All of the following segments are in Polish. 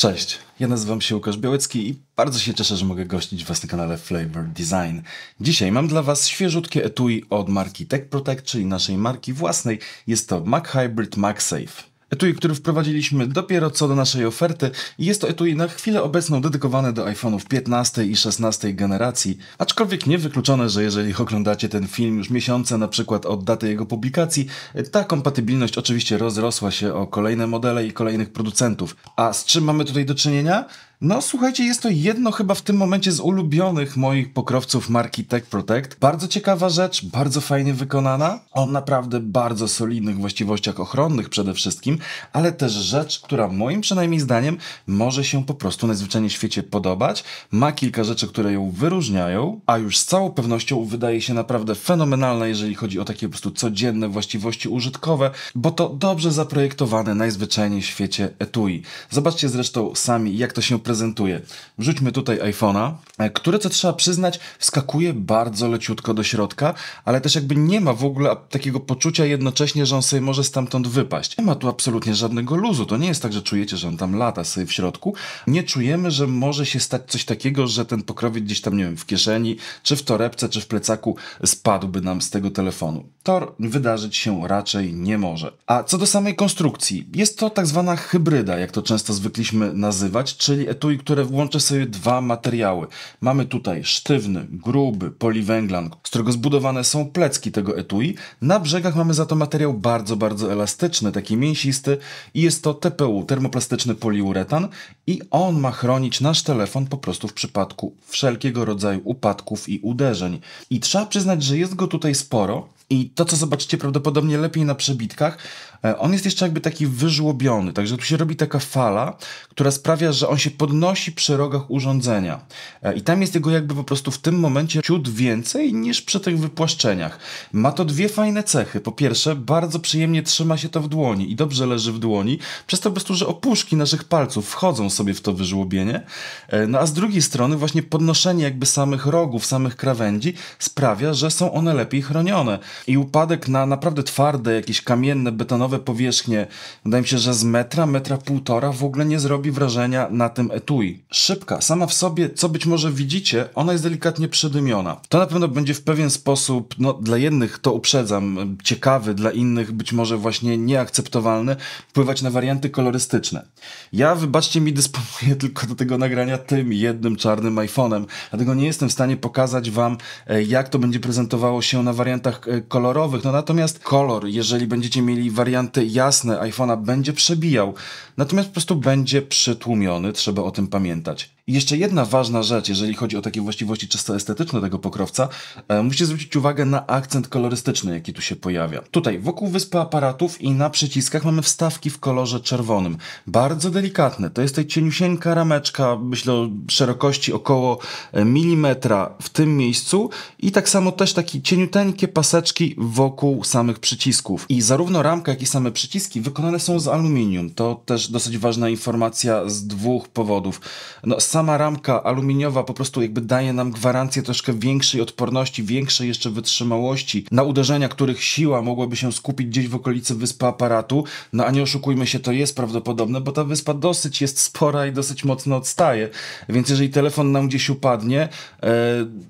Cześć, ja nazywam się Łukasz Białecki i bardzo się cieszę, że mogę gościć Was na kanale Flavor Design. Dzisiaj mam dla Was świeżutkie etui od marki Tech Protect, czyli naszej marki własnej. Jest to Mac Hybrid MagSafe. Etui, który wprowadziliśmy dopiero co do naszej oferty. Jest to etui na chwilę obecną dedykowane do iPhone'ów 15 i 16 generacji, aczkolwiek niewykluczone, że jeżeli oglądacie ten film już miesiące na przykład od daty jego publikacji, ta kompatybilność oczywiście rozrosła się o kolejne modele i kolejnych producentów. A z czym mamy tutaj do czynienia? No słuchajcie, jest to jedno chyba w tym momencie z ulubionych moich pokrowców marki Tech Protect. Bardzo ciekawa rzecz, bardzo fajnie wykonana, o naprawdę bardzo solidnych właściwościach ochronnych przede wszystkim, ale też rzecz, która moim przynajmniej zdaniem może się po prostu najzwyczajniej w świecie podobać. Ma kilka rzeczy, które ją wyróżniają, a już z całą pewnością wydaje się naprawdę fenomenalna, jeżeli chodzi o takie po prostu codzienne właściwości użytkowe, bo to dobrze zaprojektowane najzwyczajniej w świecie etui. Zobaczcie zresztą sami, jak to się prezentuje. Wrzućmy tutaj iPhone'a, e, który, co trzeba przyznać, wskakuje bardzo leciutko do środka, ale też jakby nie ma w ogóle takiego poczucia jednocześnie, że on sobie może stamtąd wypaść. Nie ma tu absolutnie żadnego luzu. To nie jest tak, że czujecie, że on tam lata sobie w środku. Nie czujemy, że może się stać coś takiego, że ten pokrowiec gdzieś tam, nie wiem, w kieszeni, czy w torebce, czy w plecaku spadłby nam z tego telefonu. To wydarzyć się raczej nie może. A co do samej konstrukcji, jest to tak zwana hybryda, jak to często zwykliśmy nazywać, czyli etui, które łączą sobie dwa materiały. Mamy tutaj sztywny, gruby poliwęglan, z którego zbudowane są plecki tego etui. Na brzegach mamy za to materiał bardzo, bardzo elastyczny, taki mięsisty i jest to TPU, termoplastyczny poliuretan i on ma chronić nasz telefon po prostu w przypadku wszelkiego rodzaju upadków i uderzeń. I trzeba przyznać, że jest go tutaj sporo, i to, co zobaczycie prawdopodobnie lepiej na przebitkach, E, on jest jeszcze jakby taki wyżłobiony, także tu się robi taka fala, która sprawia, że on się podnosi przy rogach urządzenia. E, I tam jest jego jakby po prostu w tym momencie ciut więcej niż przy tych wypłaszczeniach. Ma to dwie fajne cechy. Po pierwsze, bardzo przyjemnie trzyma się to w dłoni i dobrze leży w dłoni, przez to po prostu, że opuszki naszych palców wchodzą sobie w to wyżłobienie. E, no a z drugiej strony właśnie podnoszenie jakby samych rogów, samych krawędzi sprawia, że są one lepiej chronione. I upadek na naprawdę twarde, jakieś kamienne, betonowe powierzchnie, wydaje mi się, że z metra, metra półtora w ogóle nie zrobi wrażenia na tym etui. Szybka, sama w sobie, co być może widzicie, ona jest delikatnie przydymiona. To na pewno będzie w pewien sposób, no dla jednych to uprzedzam, ciekawy, dla innych być może właśnie nieakceptowalny, wpływać na warianty kolorystyczne. Ja, wybaczcie mi, dysponuję tylko do tego nagrania tym jednym czarnym iPhone'em, dlatego nie jestem w stanie pokazać Wam, e, jak to będzie prezentowało się na wariantach e, kolorowych. No natomiast kolor, jeżeli będziecie mieli warianty warianty jasne iPhone'a będzie przebijał, natomiast po prostu będzie przytłumiony, trzeba o tym pamiętać. I jeszcze jedna ważna rzecz, jeżeli chodzi o takie właściwości czysto estetyczne tego pokrowca, e, musicie zwrócić uwagę na akcent kolorystyczny, jaki tu się pojawia. Tutaj wokół wyspy aparatów i na przyciskach mamy wstawki w kolorze czerwonym. Bardzo delikatne. To jest tej cieniusieńka rameczka, myślę o szerokości około e, milimetra w tym miejscu i tak samo też takie cieniuteńkie paseczki wokół samych przycisków. I zarówno ramka, jak i same przyciski wykonane są z aluminium. To też dosyć ważna informacja z dwóch powodów. No, sam sama ramka aluminiowa po prostu jakby daje nam gwarancję troszkę większej odporności, większej jeszcze wytrzymałości na uderzenia, których siła mogłaby się skupić gdzieś w okolicy wyspy aparatu. No a nie oszukujmy się, to jest prawdopodobne, bo ta wyspa dosyć jest spora i dosyć mocno odstaje. Więc jeżeli telefon nam gdzieś upadnie, e,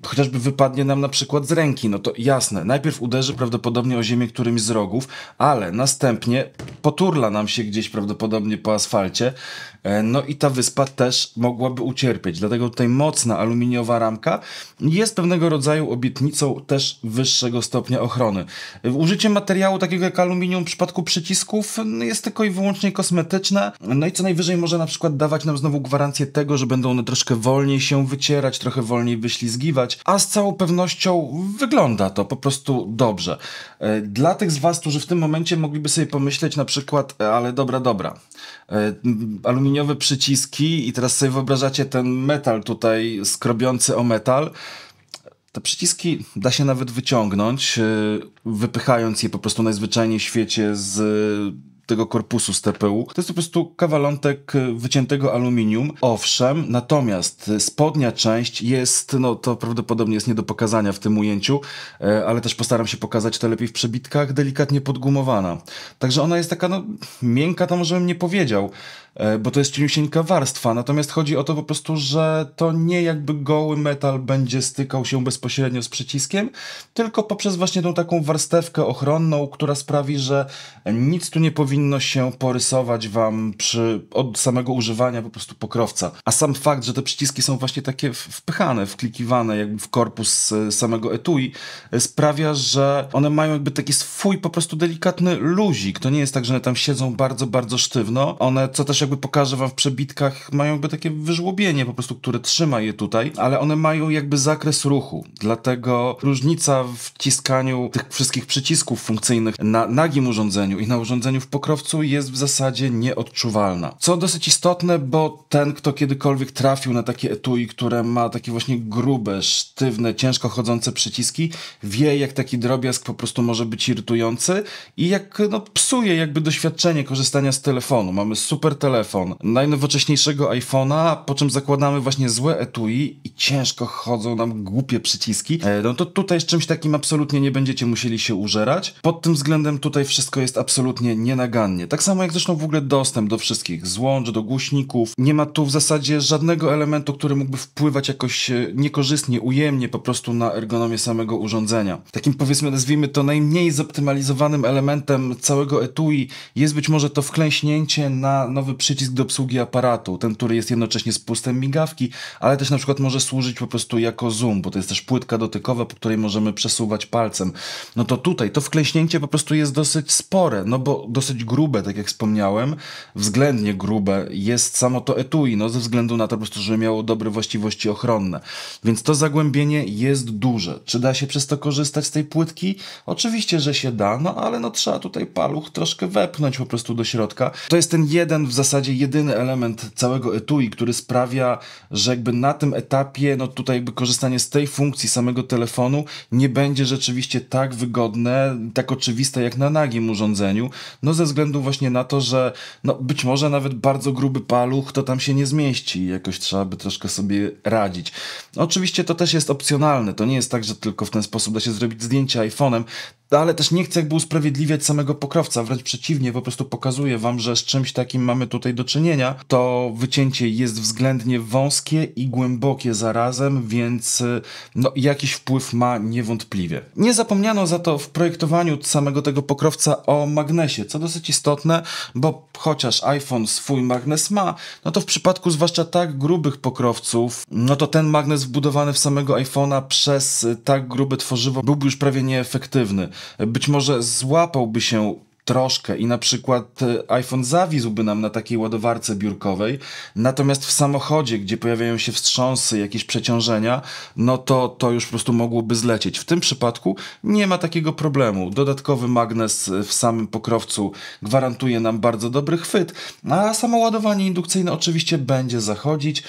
chociażby wypadnie nam na przykład z ręki, no to jasne, najpierw uderzy prawdopodobnie o ziemię którymś z rogów, ale następnie poturla nam się gdzieś prawdopodobnie po asfalcie. E, no i ta wyspa też mogłaby uciekać ucierpieć. Dlatego tutaj mocna aluminiowa ramka jest pewnego rodzaju obietnicą też wyższego stopnia ochrony. Użycie materiału takiego jak aluminium w przypadku przycisków no, jest tylko i wyłącznie kosmetyczne. No i co najwyżej może na przykład dawać nam znowu gwarancję tego, że będą one troszkę wolniej się wycierać, trochę wolniej wyślizgiwać, a z całą pewnością wygląda to po prostu dobrze. E, dla tych z Was, którzy w tym momencie mogliby sobie pomyśleć na przykład, e, ale dobra, dobra, e, aluminiowe przyciski i teraz sobie wyobrażacie ten metal tutaj skrobiący o metal, te przyciski da się nawet wyciągnąć, e, wypychając je po prostu najzwyczajniej w świecie z tego korpusu z TPU. To jest po prostu kawalątek e, wyciętego aluminium. Owszem, natomiast spodnia część jest, no to prawdopodobnie jest nie do pokazania w tym ujęciu, e, ale też postaram się pokazać to lepiej w przebitkach, delikatnie podgumowana. Także ona jest taka, no, miękka, to może bym nie powiedział, e, bo to jest cieniusieńka warstwa, natomiast chodzi o to po prostu, że to nie jakby goły metal będzie stykał się bezpośrednio z przyciskiem, tylko poprzez właśnie tą taką warstewkę ochronną, która sprawi, że nic tu nie powinno powinno się porysować wam przy, od samego używania po prostu pokrowca. A sam fakt, że te przyciski są właśnie takie wpychane, wklikiwane jakby w korpus e, samego etui, e, sprawia, że one mają jakby taki swój po prostu delikatny luzik. To nie jest tak, że one tam siedzą bardzo, bardzo sztywno. One, co też jakby pokażę wam w przebitkach, mają jakby takie wyżłobienie po prostu, które trzyma je tutaj, ale one mają jakby zakres ruchu. Dlatego różnica w wciskaniu tych wszystkich przycisków funkcyjnych na nagim urządzeniu i na urządzeniu w pokrowcu jest w zasadzie nieodczuwalna. Co dosyć istotne, bo ten, kto kiedykolwiek trafił na takie etui, które ma takie właśnie grube, sztywne, ciężko chodzące przyciski, wie jak taki drobiazg po prostu może być irytujący i jak no, psuje jakby doświadczenie korzystania z telefonu. Mamy super telefon, najnowocześniejszego iPhone'a, po czym zakładamy właśnie złe etui i ciężko chodzą nam głupie przyciski. E, no to tutaj z czymś takim absolutnie nie będziecie musieli się użerać. Pod tym względem tutaj wszystko jest absolutnie nienaganne nienagannie. Tak samo jak zresztą w ogóle dostęp do wszystkich złącz, do głośników. Nie ma tu w zasadzie żadnego elementu, który mógłby wpływać jakoś e, niekorzystnie, ujemnie po prostu na ergonomię samego urządzenia. Takim powiedzmy, nazwijmy to najmniej zoptymalizowanym elementem całego etui jest być może to wklęśnięcie na nowy przycisk do obsługi aparatu, ten, który jest jednocześnie spustem migawki, ale też na przykład może służyć po prostu jako zoom, bo to jest też płytka dotykowa, po której możemy przesuwać palcem. No to tutaj to wklęśnięcie po prostu jest dosyć spore, no bo dosyć dosyć grube, tak jak wspomniałem, względnie grube jest samo to etui, no ze względu na to po prostu, że miało dobre właściwości ochronne. Więc to zagłębienie jest duże. Czy da się przez to korzystać z tej płytki? Oczywiście, że się da, no ale no trzeba tutaj paluch troszkę wepchnąć po prostu do środka. To jest ten jeden, w zasadzie jedyny element całego etui, który sprawia, że jakby na tym etapie, no tutaj jakby korzystanie z tej funkcji samego telefonu nie będzie rzeczywiście tak wygodne, tak oczywiste jak na nagim urządzeniu, no ze względu właśnie na to, że no, być może nawet bardzo gruby paluch to tam się nie zmieści i jakoś trzeba by troszkę sobie radzić. Oczywiście to też jest opcjonalne, to nie jest tak, że tylko w ten sposób da się zrobić zdjęcie iPhone'em, no, ale też nie chcę jakby usprawiedliwiać samego pokrowca, wręcz przeciwnie, po prostu pokazuję wam, że z czymś takim mamy tutaj do czynienia. To wycięcie jest względnie wąskie i głębokie zarazem, więc y, no, jakiś wpływ ma niewątpliwie. Nie zapomniano za to w projektowaniu samego tego pokrowca o magnesie, co dosyć istotne, bo chociaż iPhone swój magnes ma, no to w przypadku zwłaszcza tak grubych pokrowców, no to ten magnes wbudowany w samego iPhone'a przez y, tak grube tworzywo byłby już prawie nieefektywny być może złapałby się troszkę i na przykład e, iPhone zawiózłby nam na takiej ładowarce biurkowej, natomiast w samochodzie, gdzie pojawiają się wstrząsy, jakieś przeciążenia, no to to już po prostu mogłoby zlecieć. W tym przypadku nie ma takiego problemu. Dodatkowy magnes e, w samym pokrowcu gwarantuje nam bardzo dobry chwyt, a samoładowanie indukcyjne oczywiście będzie zachodzić.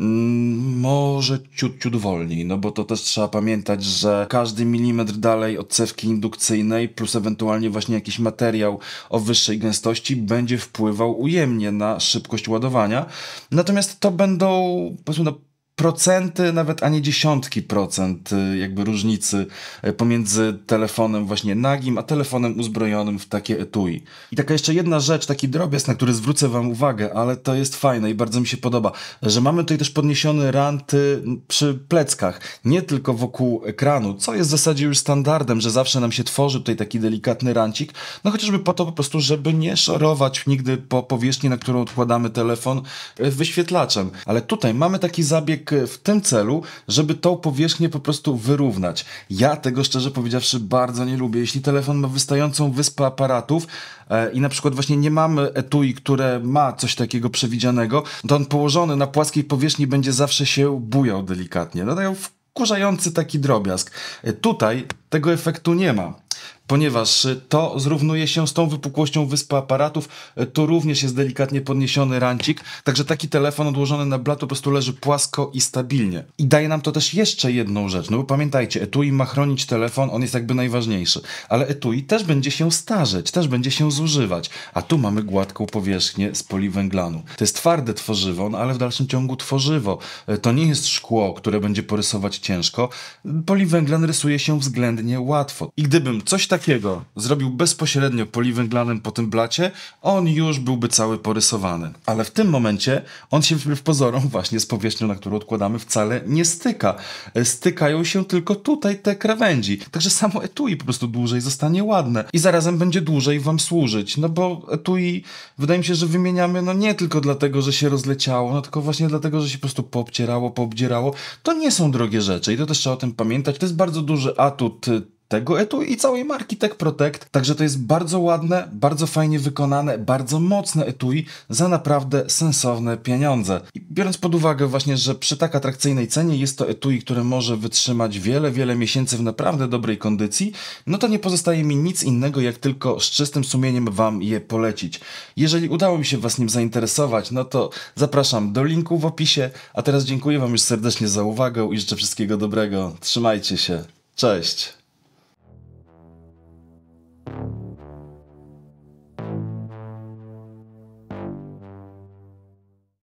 Mm, może ciut, ciut wolniej, no bo to też trzeba pamiętać, że każdy milimetr dalej od cewki indukcyjnej plus ewentualnie właśnie jakiś materiał o wyższej gęstości będzie wpływał ujemnie na szybkość ładowania. Natomiast to będą powiedzmy no, procenty, nawet a nie dziesiątki procent y, jakby różnicy y, pomiędzy telefonem właśnie nagim, a telefonem uzbrojonym w takie etui. I taka jeszcze jedna rzecz, taki drobiazg, na który zwrócę wam uwagę, ale to jest fajne i bardzo mi się podoba, że mamy tutaj też podniesiony ranty przy pleckach, nie tylko wokół ekranu, co jest w zasadzie już standardem, że zawsze nam się tworzy tutaj taki delikatny rancik, no chociażby po to po prostu, żeby nie szorować nigdy po powierzchni, na którą odkładamy telefon y, wyświetlaczem. Ale tutaj mamy taki zabieg E, w tym celu, żeby tą powierzchnię po prostu wyrównać. Ja tego szczerze powiedziawszy bardzo nie lubię. Jeśli telefon ma wystającą wyspę aparatów e, i na przykład właśnie nie mamy etui, które ma coś takiego przewidzianego, to on położony na płaskiej powierzchni będzie zawsze się bujał delikatnie. Dodają no, wkurzający taki drobiazg. E, tutaj tego efektu nie ma ponieważ y, to zrównuje się z tą wypukłością wyspy aparatów. Y, tu również jest delikatnie podniesiony rancik, także taki telefon odłożony na blat po prostu leży płasko i stabilnie. I daje nam to też jeszcze jedną rzecz, no bo pamiętajcie, etui ma chronić telefon, on jest jakby najważniejszy, ale etui też będzie się starzeć, też będzie się zużywać, a tu mamy gładką powierzchnię z poliwęglanu. To jest twarde tworzywo, no ale w dalszym ciągu tworzywo. Y, to nie jest szkło, które będzie porysować ciężko. Poliwęglan rysuje się względnie łatwo. I gdybym coś takiego, zrobił bezpośrednio poliwęglanym po tym blacie, on już byłby cały porysowany. Ale w tym momencie on się w pozorom właśnie z powierzchnią, na którą odkładamy, wcale nie styka. E, stykają się tylko tutaj te krawędzi. Także samo etui po prostu dłużej zostanie ładne i zarazem będzie dłużej wam służyć, no bo etui wydaje mi się, że wymieniamy no nie tylko dlatego, że się rozleciało, no tylko właśnie dlatego, że się po prostu poobcierało, poobdzierało. To nie są drogie rzeczy i to też trzeba o tym pamiętać. To jest bardzo duży atut tego etui i całej marki Tech Protect. Także to jest bardzo ładne, bardzo fajnie wykonane, bardzo mocne etui za naprawdę sensowne pieniądze. I biorąc pod uwagę właśnie, że przy tak atrakcyjnej cenie jest to etui, które może wytrzymać wiele, wiele miesięcy w naprawdę dobrej kondycji, no to nie pozostaje mi nic innego, jak tylko z czystym sumieniem Wam je polecić. Jeżeli udało mi się Was nim zainteresować, no to zapraszam do linku w opisie, a teraz dziękuję Wam już serdecznie za uwagę i życzę wszystkiego dobrego. Trzymajcie się. Cześć! you